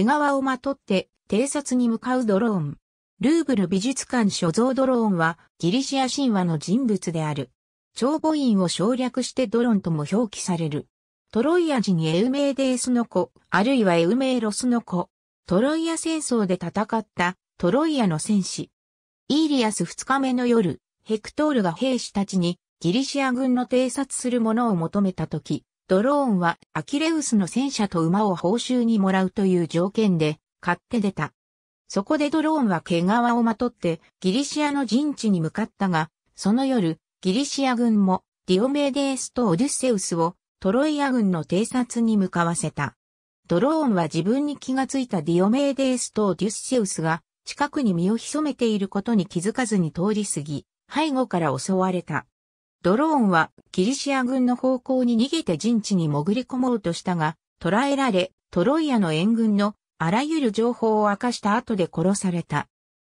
毛皮をまとって偵察に向かうドローン。ルーブル美術館所蔵ドローンはギリシア神話の人物である。長母院を省略してドロンとも表記される。トロイア人にエウメーデースの子、あるいはエウメーロスの子。トロイア戦争で戦ったトロイアの戦士。イーリアス2日目の夜、ヘクトールが兵士たちにギリシア軍の偵察するものを求めたとき、ドローンはアキレウスの戦車と馬を報酬にもらうという条件で買って出た。そこでドローンは毛皮をまとってギリシアの陣地に向かったが、その夜、ギリシア軍もディオメデースとオデュッセウスをトロイア軍の偵察に向かわせた。ドローンは自分に気がついたディオメーデースとオデュッセウスが近くに身を潜めていることに気づかずに通り過ぎ、背後から襲われた。ドローンはギリシア軍の方向に逃げて陣地に潜り込もうとしたが、捕らえられ、トロイアの援軍のあらゆる情報を明かした後で殺された。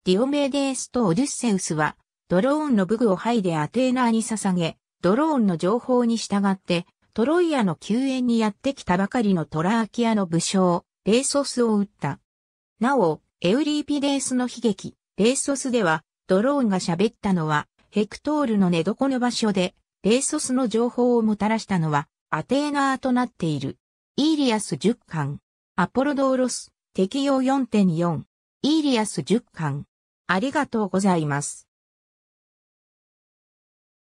ディオメデースとオデュッセウスは、ドローンの武具を剥いでアテーナーに捧げ、ドローンの情報に従って、トロイアの救援にやってきたばかりのトラーキアの武将、レーソスを撃った。なお、エウリーピデースの悲劇、レーソスでは、ドローンが喋ったのは、ヘクトールの寝床の場所で、レーソスの情報をもたらしたのは、アテーナーとなっている。イーリアス10巻。アポロドーロス、適用4.4。イーリアス10巻。ありがとうございます。